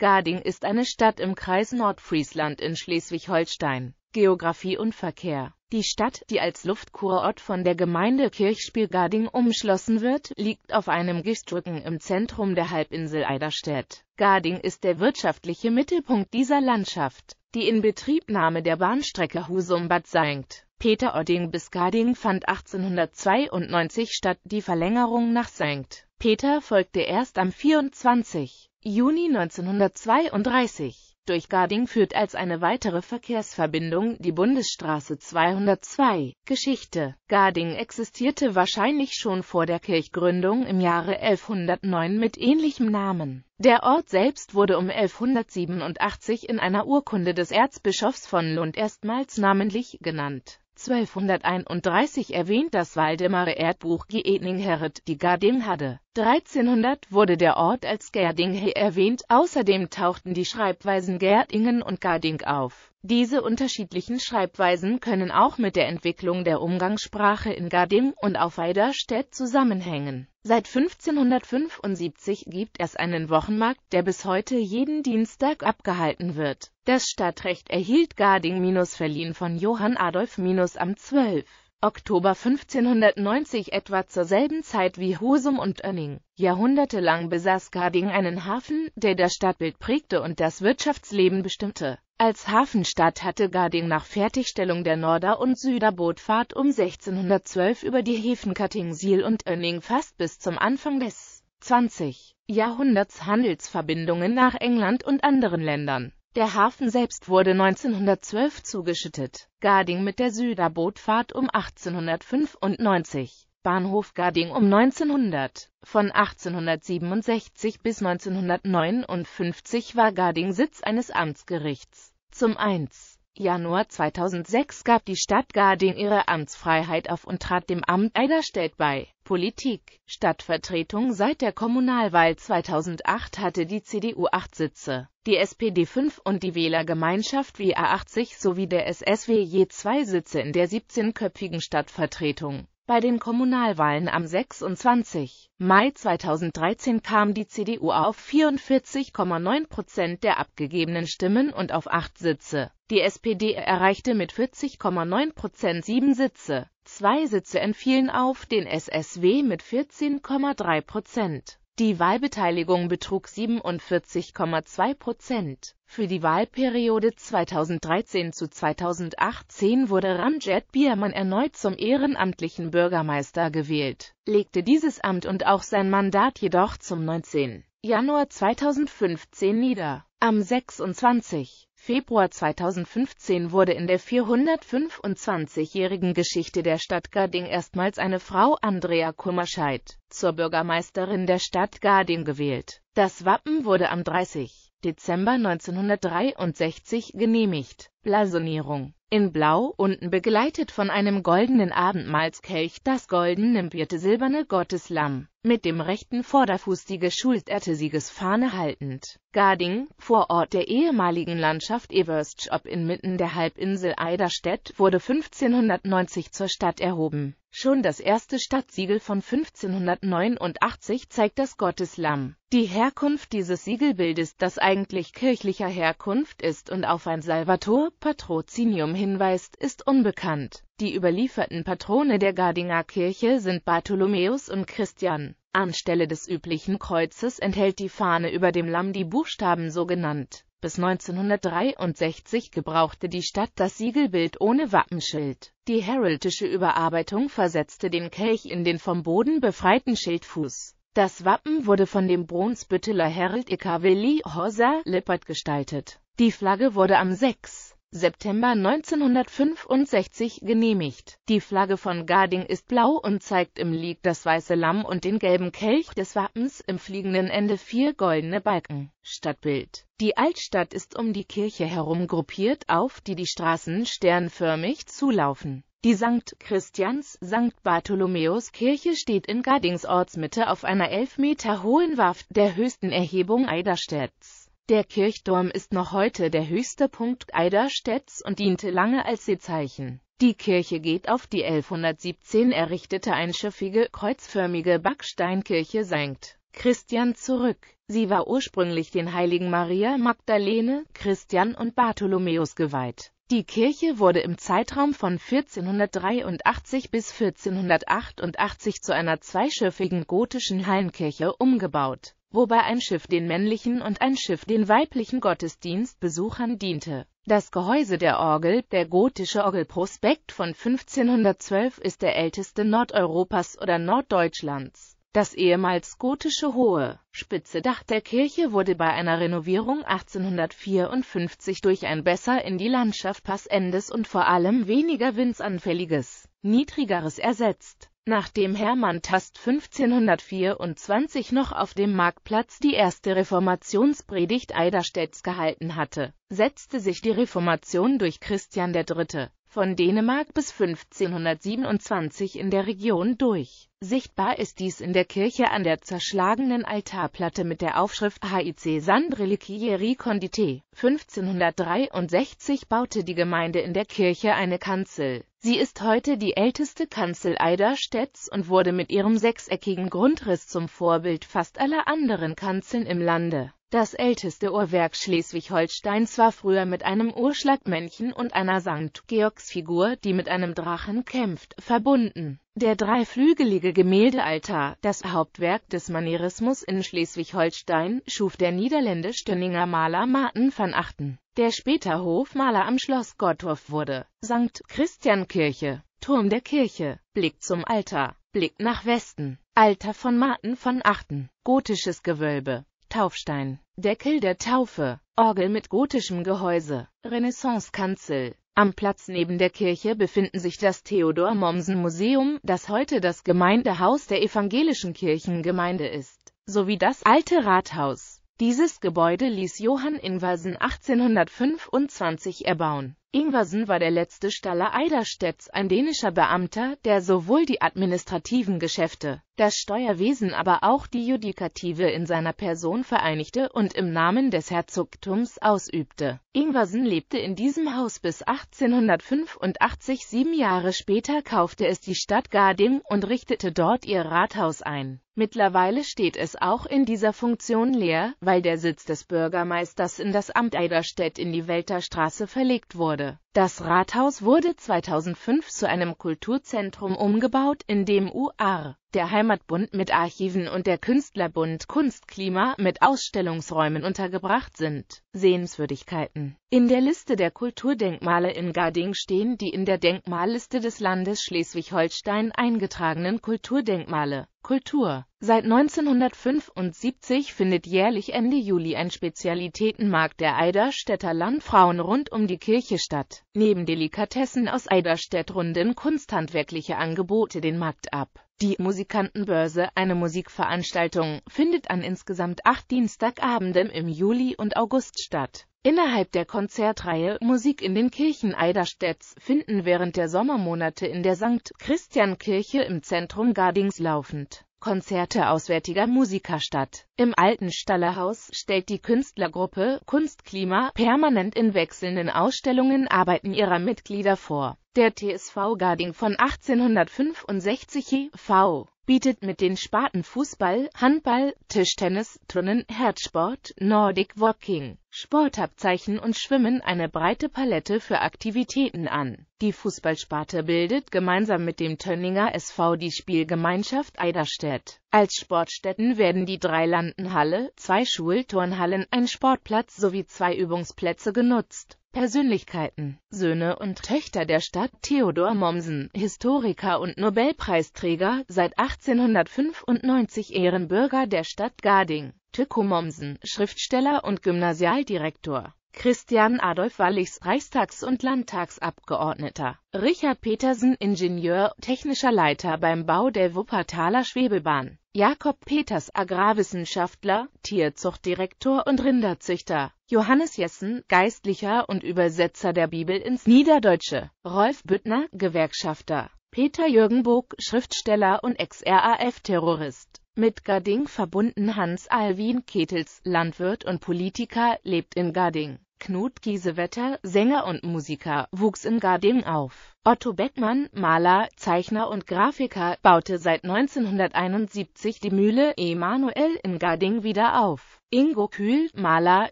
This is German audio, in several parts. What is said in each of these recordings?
Garding ist eine Stadt im Kreis Nordfriesland in Schleswig-Holstein. Geografie und Verkehr Die Stadt, die als Luftkurort von der Gemeinde Kirchspiel garding umschlossen wird, liegt auf einem Gestrücken im Zentrum der Halbinsel Eiderstedt. Garding ist der wirtschaftliche Mittelpunkt dieser Landschaft. Die Inbetriebnahme der Bahnstrecke Husum-Bad Saingt, Peter-Odding bis Garding fand 1892 statt, die Verlängerung nach Saingt. Peter folgte erst am 24. Juni 1932 durch Garding führt als eine weitere Verkehrsverbindung die Bundesstraße 202. Geschichte Garding existierte wahrscheinlich schon vor der Kirchgründung im Jahre 1109 mit ähnlichem Namen. Der Ort selbst wurde um 1187 in einer Urkunde des Erzbischofs von Lund erstmals namentlich genannt. 1231 erwähnt das Waldemarer Erdbuch Geetning Herret die Garding hatte. 1300 wurde der Ort als Gerdinghe erwähnt, außerdem tauchten die Schreibweisen Gerdingen und Garding auf. Diese unterschiedlichen Schreibweisen können auch mit der Entwicklung der Umgangssprache in Garding und auf Eiderstedt zusammenhängen. Seit 1575 gibt es einen Wochenmarkt, der bis heute jeden Dienstag abgehalten wird. Das Stadtrecht erhielt Garding-Verliehen von Johann Adolf-Am 12. Oktober 1590 etwa zur selben Zeit wie Husum und Oenning. Jahrhundertelang besaß Garding einen Hafen, der das Stadtbild prägte und das Wirtschaftsleben bestimmte. Als Hafenstadt hatte Garding nach Fertigstellung der Norder- und Süderbootfahrt um 1612 über die Häfen Kattingsiel und Oenning fast bis zum Anfang des 20. Jahrhunderts Handelsverbindungen nach England und anderen Ländern. Der Hafen selbst wurde 1912 zugeschüttet. Garding mit der Süderbootfahrt um 1895. Bahnhof Garding um 1900. Von 1867 bis 1959 war Garding Sitz eines Amtsgerichts. Zum 1. Januar 2006 gab die Stadt Garding ihre Amtsfreiheit auf und trat dem Amt Eiderstedt bei. Politik, Stadtvertretung Seit der Kommunalwahl 2008 hatte die CDU acht Sitze, die SPD fünf und die Wählergemeinschaft WA 80 sowie der SSW je zwei Sitze in der 17-köpfigen Stadtvertretung. Bei den Kommunalwahlen am 26. Mai 2013 kam die CDU auf 44,9 Prozent der abgegebenen Stimmen und auf acht Sitze. Die SPD erreichte mit 40,9 Prozent sieben Sitze. Zwei Sitze entfielen auf den SSW mit 14,3 Prozent. Die Wahlbeteiligung betrug 47,2 Prozent. Für die Wahlperiode 2013 zu 2018 wurde Ramjet Biermann erneut zum ehrenamtlichen Bürgermeister gewählt, legte dieses Amt und auch sein Mandat jedoch zum 19. Januar 2015 nieder. Am 26. Februar 2015 wurde in der 425-jährigen Geschichte der Stadt Garding erstmals eine Frau, Andrea Kummerscheid, zur Bürgermeisterin der Stadt Garding gewählt. Das Wappen wurde am 30. Dezember 1963 genehmigt. Blasonierung in Blau, unten begleitet von einem goldenen Abendmahlskelch, das golden nimpierte silberne Gotteslamm, mit dem rechten Vorderfuß die geschulterte Siegesfahne haltend. Garding, Vorort der ehemaligen Landschaft Everstschop inmitten der Halbinsel Eiderstedt, wurde 1590 zur Stadt erhoben. Schon das erste Stadtsiegel von 1589 zeigt das Gotteslamm. Die Herkunft dieses Siegelbildes, das eigentlich kirchlicher Herkunft ist und auf ein Salvator Patrozinium hinweist, ist unbekannt. Die überlieferten Patrone der Gardinger Kirche sind Bartholomäus und Christian. Anstelle des üblichen Kreuzes enthält die Fahne über dem Lamm die Buchstaben so genannt. Bis 1963 gebrauchte die Stadt das Siegelbild ohne Wappenschild. Die heraldische Überarbeitung versetzte den Kelch in den vom Boden befreiten Schildfuß. Das Wappen wurde von dem Brunsbütteler Herald Eckhard Willi Horser Lippert gestaltet. Die Flagge wurde am 6. September 1965 genehmigt. Die Flagge von Garding ist blau und zeigt im Lied das weiße Lamm und den gelben Kelch des Wappens im fliegenden Ende vier goldene Balken. Stadtbild Die Altstadt ist um die Kirche herum gruppiert, auf die die Straßen sternförmig zulaufen. Die St. Christians St. Bartholomäus Kirche steht in Gardings Ortsmitte auf einer elf Meter hohen Waft der höchsten Erhebung Eiderstedts. Der Kirchturm ist noch heute der höchste Punkt Eiderstedts und diente lange als Seezeichen. Die Kirche geht auf die 1117 errichtete einschiffige, kreuzförmige Backsteinkirche St. Christian zurück. Sie war ursprünglich den Heiligen Maria Magdalene, Christian und Bartholomäus geweiht. Die Kirche wurde im Zeitraum von 1483 bis 1488 zu einer zweischiffigen gotischen Hallenkirche umgebaut, wobei ein Schiff den männlichen und ein Schiff den weiblichen Gottesdienstbesuchern diente. Das Gehäuse der Orgel, der gotische Orgelprospekt von 1512, ist der älteste Nordeuropas oder Norddeutschlands das ehemals gotische hohe, spitze Dach der Kirche wurde bei einer Renovierung 1854 durch ein besser in die Landschaft passendes und vor allem weniger windsanfälliges, niedrigeres ersetzt. Nachdem Hermann Tast 1524 noch auf dem Marktplatz die erste Reformationspredigt Eiderstedts gehalten hatte, setzte sich die Reformation durch Christian III von Dänemark bis 1527 in der Region durch. Sichtbar ist dies in der Kirche an der zerschlagenen Altarplatte mit der Aufschrift HIC Sandreliquieri Condite. 1563 baute die Gemeinde in der Kirche eine Kanzel. Sie ist heute die älteste Kanzel Eiderstedts und wurde mit ihrem sechseckigen Grundriss zum Vorbild fast aller anderen Kanzeln im Lande das älteste Uhrwerk Schleswig-Holsteins war früher mit einem Urschlagmännchen und einer St. Georgsfigur, die mit einem Drachen kämpft, verbunden. Der dreiflügelige Gemäldealtar, das Hauptwerk des Manierismus in Schleswig-Holstein, schuf der niederländisch-Tönninger Maler Maarten van Achten, der später Hofmaler am Schloss Gottorf wurde. St. Christiankirche, Turm der Kirche, Blick zum Altar, Blick nach Westen, Alter von Maarten van Achten, gotisches Gewölbe. Taufstein, Deckel der Taufe, Orgel mit gotischem Gehäuse, Renaissance-Kanzel. Am Platz neben der Kirche befinden sich das Theodor-Mommsen-Museum, das heute das Gemeindehaus der evangelischen Kirchengemeinde ist, sowie das alte Rathaus. Dieses Gebäude ließ Johann Inversen 1825 erbauen. Ingvarsen war der letzte Staller Eiderstedts, ein dänischer Beamter, der sowohl die administrativen Geschäfte, das Steuerwesen aber auch die Judikative in seiner Person vereinigte und im Namen des Herzogtums ausübte. Ingvarsen lebte in diesem Haus bis 1885, sieben Jahre später kaufte es die Stadt Garding und richtete dort ihr Rathaus ein. Mittlerweile steht es auch in dieser Funktion leer, weil der Sitz des Bürgermeisters in das Amt Eiderstedt in die Welterstraße verlegt wurde wurde. Das Rathaus wurde 2005 zu einem Kulturzentrum umgebaut, in dem UR der Heimatbund mit Archiven und der Künstlerbund Kunstklima mit Ausstellungsräumen untergebracht sind. Sehenswürdigkeiten In der Liste der Kulturdenkmale in Garding stehen die in der Denkmalliste des Landes Schleswig-Holstein eingetragenen Kulturdenkmale. Kultur. Seit 1975 findet jährlich Ende Juli ein Spezialitätenmarkt der Eiderstädter Landfrauen rund um die Kirche statt. Neben Delikatessen aus Eiderstädt runden kunsthandwerkliche Angebote den Markt ab. Die Musikantenbörse, eine Musikveranstaltung, findet an insgesamt acht Dienstagabenden im Juli und August statt. Innerhalb der Konzertreihe Musik in den Kirchen Eiderstedts finden während der Sommermonate in der St. Christian Kirche im Zentrum Gardings laufend Konzerte auswärtiger Musiker statt. Im alten Stallehaus stellt die Künstlergruppe Kunstklima permanent in wechselnden Ausstellungen Arbeiten ihrer Mitglieder vor. Der TSV Garding von 1865 e.V bietet mit den Sparten Fußball, Handball, Tischtennis, Turnen, Herzsport, Nordic Walking, Sportabzeichen und Schwimmen eine breite Palette für Aktivitäten an. Die Fußballsparte bildet gemeinsam mit dem Tönninger SV die Spielgemeinschaft Eiderstedt. Als Sportstätten werden die drei Landenhalle, zwei Schulturnhallen, ein Sportplatz sowie zwei Übungsplätze genutzt. Persönlichkeiten, Söhne und Töchter der Stadt Theodor Mommsen, Historiker und Nobelpreisträger, seit 1895 Ehrenbürger der Stadt Garding, Tycho Mommsen, Schriftsteller und Gymnasialdirektor. Christian Adolf Wallichs, Reichstags- und Landtagsabgeordneter. Richard Petersen, Ingenieur, technischer Leiter beim Bau der Wuppertaler Schwebebahn. Jakob Peters, Agrarwissenschaftler, Tierzuchtdirektor und Rinderzüchter. Johannes Jessen, Geistlicher und Übersetzer der Bibel ins Niederdeutsche. Rolf Büttner, Gewerkschafter. Peter Jürgenbog, Schriftsteller und Ex-RAF-Terrorist. Mit Garding verbunden Hans Alwin Ketels, Landwirt und Politiker, lebt in Garding. Knut Giesewetter, Sänger und Musiker, wuchs in Garding auf. Otto Beckmann, Maler, Zeichner und Grafiker, baute seit 1971 die Mühle Emanuel in Garding wieder auf. Ingo Kühl, Maler,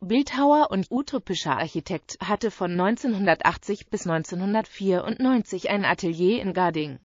Bildhauer und utopischer Architekt, hatte von 1980 bis 1994 ein Atelier in Garding.